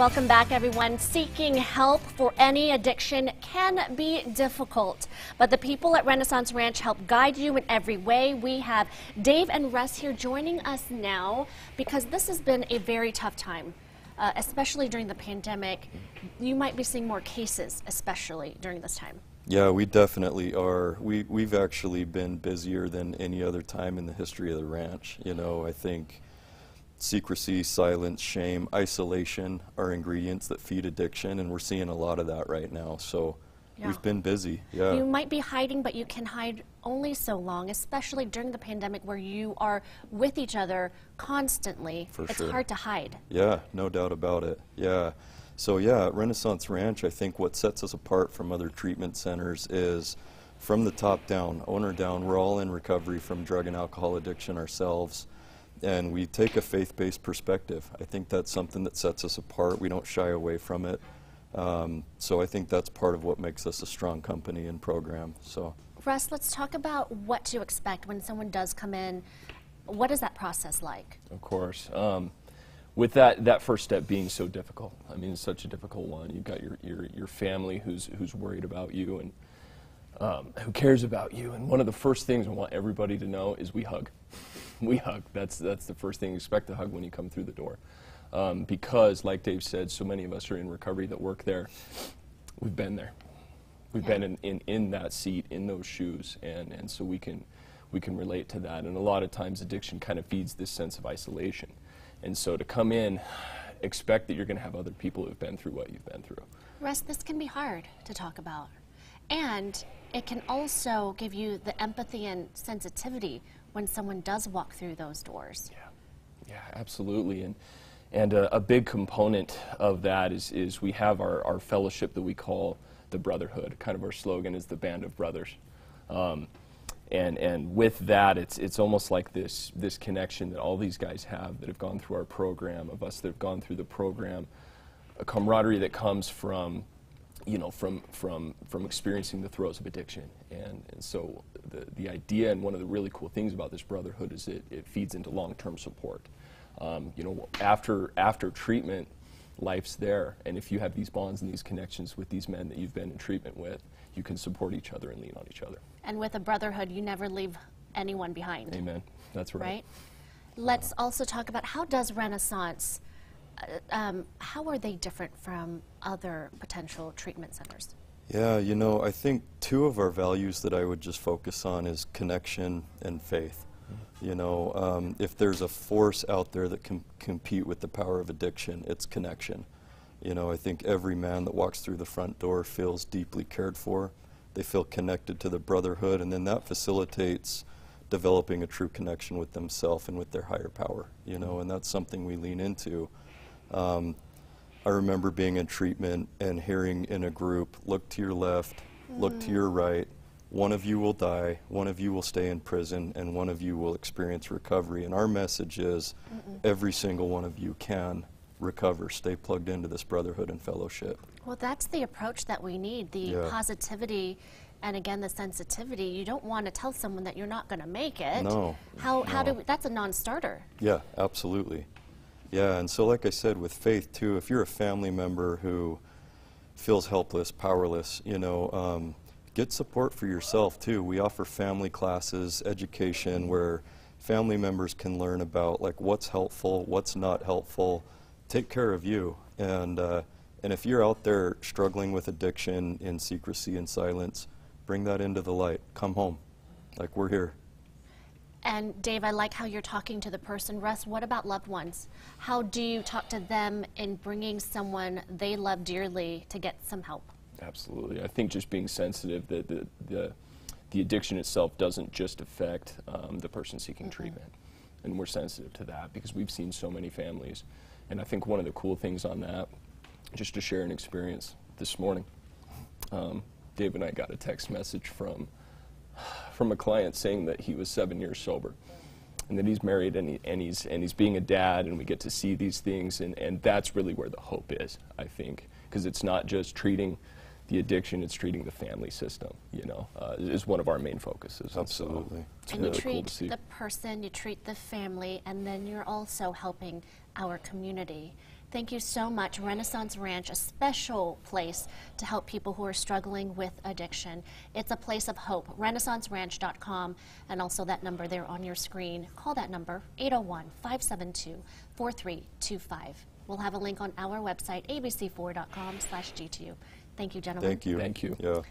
Welcome back, everyone. Seeking help for any addiction can be difficult, but the people at Renaissance Ranch help guide you in every way. We have Dave and Russ here joining us now because this has been a very tough time. Uh, especially during the pandemic, you might be seeing more cases, especially during this time. Yeah, we definitely are. We, we've actually been busier than any other time in the history of the ranch. You know, I think secrecy, silence, shame, isolation are ingredients that feed addiction, and we're seeing a lot of that right now. So yeah. we've been busy. Yeah. You might be hiding, but you can hide only so long, especially during the pandemic where you are with each other constantly. For it's sure. hard to hide. Yeah, no doubt about it. Yeah. So, yeah, at Renaissance Ranch, I think what sets us apart from other treatment centers is from the top down, owner down, we're all in recovery from drug and alcohol addiction ourselves and we take a faith-based perspective. I think that's something that sets us apart. We don't shy away from it. Um, so I think that's part of what makes us a strong company and program. So, Russ, let's talk about what to expect when someone does come in. What is that process like? Of course. Um, with that, that first step being so difficult. I mean, it's such a difficult one. You've got your, your, your family who's, who's worried about you and um, who cares about you. And one of the first things I want everybody to know is we hug. we hug. That's, that's the first thing you expect to hug when you come through the door. Um, because, like Dave said, so many of us are in recovery that work there. We've been there. We've been in, in, in that seat, in those shoes, and, and so we can, we can relate to that. And a lot of times addiction kind of feeds this sense of isolation. And so to come in, expect that you're going to have other people who've been through what you've been through. Russ, this can be hard to talk about. And it can also give you the empathy and sensitivity when someone does walk through those doors. Yeah, yeah, absolutely. And and uh, a big component of that is is we have our, our fellowship that we call the brotherhood. Kind of our slogan is the band of brothers. Um, and and with that, it's it's almost like this this connection that all these guys have that have gone through our program, of us that have gone through the program, a camaraderie that comes from you know, from, from, from experiencing the throes of addiction. And, and so the, the idea and one of the really cool things about this brotherhood is it, it feeds into long-term support. Um, you know, after, after treatment, life's there. And if you have these bonds and these connections with these men that you've been in treatment with, you can support each other and lean on each other. And with a brotherhood, you never leave anyone behind. Amen. That's right. Right? Let's also talk about how does Renaissance um, how are they different from other potential treatment centers? Yeah, you know, I think two of our values that I would just focus on is connection and faith. Mm-hmm. You know, um, if there's a force out there that can compete with the power of addiction, it's connection. You know, I think every man that walks through the front door feels deeply cared for. They feel connected to the brotherhood, and then that facilitates developing a true connection with themselves and with their higher power. You know, mm-hmm. and that's something we lean into. Um, I remember being in treatment and hearing in a group, look to your left, mm. look to your mm. right, one of you will die, one of you will stay in prison, and one of you will experience recovery. And our message is mm -mm. every single one of you can recover, stay plugged into this brotherhood and fellowship. Well, that's the approach that we need the yeah. positivity and again the sensitivity. You don't want to tell someone that you're not going to make it. No. How, no. how do we, that's a non starter. Yeah, absolutely. Yeah, and so like I said, with faith too, if you're a family member who feels helpless, powerless, you know, um, get support for yourself too. We offer family classes, education where family members can learn about like what's helpful, what's not helpful. Take care of you, and uh, and if you're out there struggling with addiction in secrecy and silence, bring that into the light. Come home, like we're here. And Dave, I like how you're talking to the person. Russ, what about loved ones? How do you talk to them in bringing someone they love dearly to get some help? Absolutely. I think just being sensitive that the, the, the, addiction itself doesn't just affect um, the person seeking mm -hmm. treatment. And we're sensitive to that because we've seen so many families. And I think one of the cool things on that, just to share an experience this morning, um, Dave and I got a text message from from a client saying that he was seven years sober and that he's married and, he, and, he's, and he's being a dad and we get to see these things and, and that's really where the hope is i think because it's not just treating the addiction it's treating the family system you know uh, is one of our main focuses absolutely so and, really you treat cool the person you treat the family and then you're also helping our community Thank you so much. Renaissance Ranch, a special place to help people who are struggling with addiction. It's a place of hope. RenaissanceRanch.com, and also that number there on your screen. Call that number, 801 572 4325. We'll have a link on our website, abc4.com slash GTU. Thank you, gentlemen. Thank you. Thank you. Yeah.